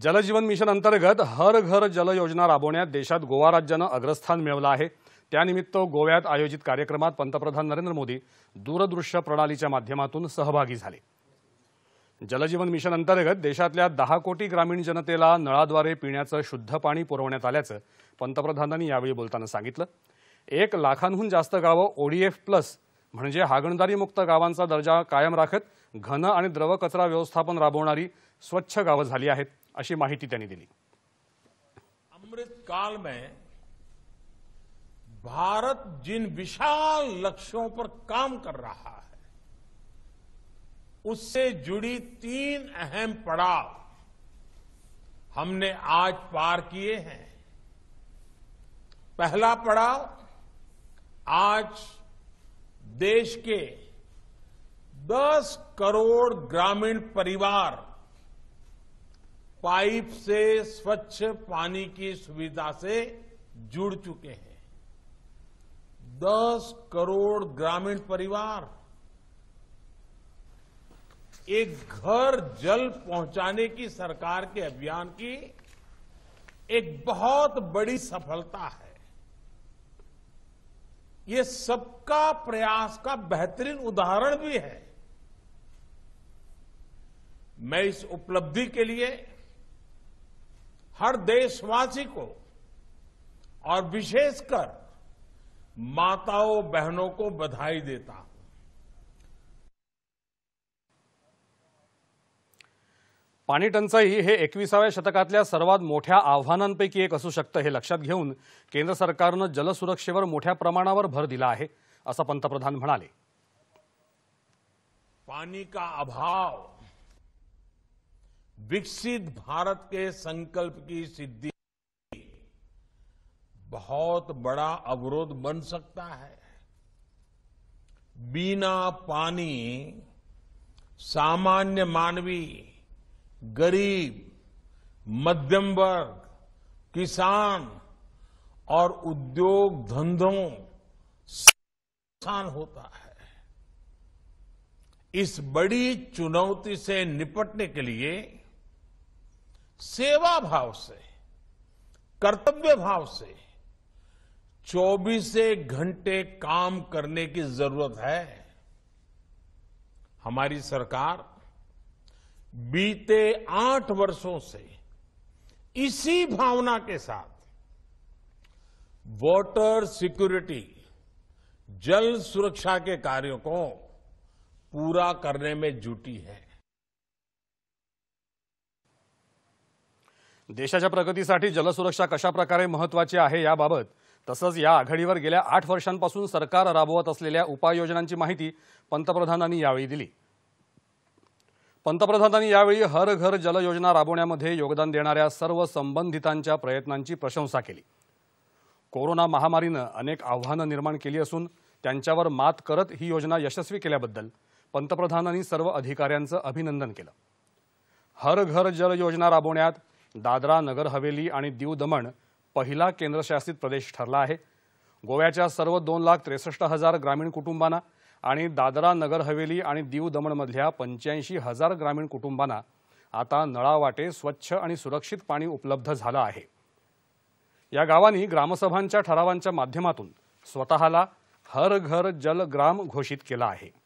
Jal Jeevan mission अंतर्गत हर घर जल योजना राबवण्यात देशात गोवा राज्यानं अग्रस्थान मिळवलं आहे त्यानिमित्त गोव्यात आयोजित कार्यक्रमात पंतप्रधान नरेंद्र मोदी दूरदृश्य प्रणालीच्या माध्यमातून सहभागी झाले जलजीवन मिशन अंतर्गत देशातल्या दहा कोटी ग्रामीण जनतेला नळाद्वारे पिण्याचं शुद्ध पाणी पुरवण्यात आल्याचं पंतप्रधानांनी यावेळी बोलताना सांगितलं एक लाखांहून जास्त गावं ओडीएफ प्लस म्हणजे हागणदारीमुक्त गावांचा दर्जा कायम राखत घन आणि द्रव कचरा व्यवस्थापन राबवणारी स्वच्छ गावं झाली आहेत अशी माहिती त्यांनी दिली अमृत काल में भारत जिन विशाल लक्ष्यों पर काम कर रहा है उससे जुड़ी तीन अहम पड़ाव हमने आज पार किए हैं पहला पड़ाव आज देश के 10 करोड़ ग्रामीण परिवार पाइप से स्वच्छ पानी की सुविधा से जुड़ चुके हैं 10 करोड़ ग्रामीण परिवार एक घर जल पहुंचाने की सरकार के अभियान की एक बहुत बड़ी सफलता है ये सबका प्रयास का बेहतरीन उदाहरण भी है मैं इस उपलब्धि के लिए हर देशवासी को और विशेषकर माताओं बहनों को बधाई देता हूं पाणी टंचाई हे एकविसाव्या शतकातल्या सर्वात मोठ्या आव्हानांपैकी एक असू शकतं हे लक्षात घेऊन केंद्र सरकारनं जलसुरक्षेवर मोठ्या प्रमाणावर भर दिला आहे असं पंतप्रधान म्हणाले पाणी का अभाव विकसित भारत के संकल्प की सिद्धि बहुत बड़ा अवरोध बन सकता है बिना पानी सामान्य मानवी गरीब मध्यम वर्ग किसान और उद्योग धंधों नुकसान होता है इस बड़ी चुनौती से निपटने के लिए सेवा भाव से कर्तव्य भाव से चौबीस घंटे काम करने की जरूरत है हमारी सरकार बीते आठ वर्षों से इसी भावना के साथ वॉटर सिक्योरिटी जल सुरक्षा के कार्यों को पूरा करने में जुटी है देशाच्या प्रगतीसाठी जलसुरक्षा कशा प्रकारे महत्वाची आहे याबाबत तसंच या आघाडीवर गेल्या आठ वर्षांपासून सरकार राबवत असलेल्या उपाययोजनांची माहिती पंतप्रधानांनी यावेळी दिली पंतप्रधानांनी यावेळी हर घर जल योजना राबवण्यामध्ये योगदान देणाऱ्या सर्व संबंधितांच्या प्रयत्नांची प्रशंसा केली कोरोना महामारीनं अनेक आव्हानं निर्माण केली असून त्यांच्यावर मात करत ही योजना यशस्वी केल्याबद्दल पंतप्रधानांनी सर्व अधिकाऱ्यांचं अभिनंदन केलं हर घर जल योजना राबवण्यात दादरा नगर हवेली आणि दीव दमण पहिला केंद्रशासित प्रदेश ठरला आहे गोव्याच्या सर्व दोन लाख त्रेसष्ट हजार ग्रामीण कुटुंबांना आणि दादरा नगर हवेली आणि दीव दमणमधल्या पंच्याऐंशी हजार ग्रामीण कुटुंबांना आता नळावाटे स्वच्छ आणि सुरक्षित पाणी उपलब्ध झालं आहे या गावांनी ग्रामसभांच्या ठरावांच्या माध्यमातून स्वतःला हर घर जल ग्राम घोषित केला आहे